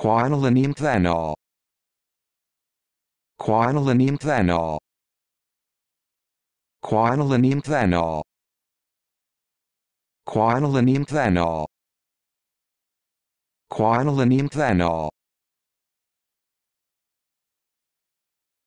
Quinoline thanol. Quinoline thanol. Quinoline thanol. Quinoline thanol. Quinoline thanol.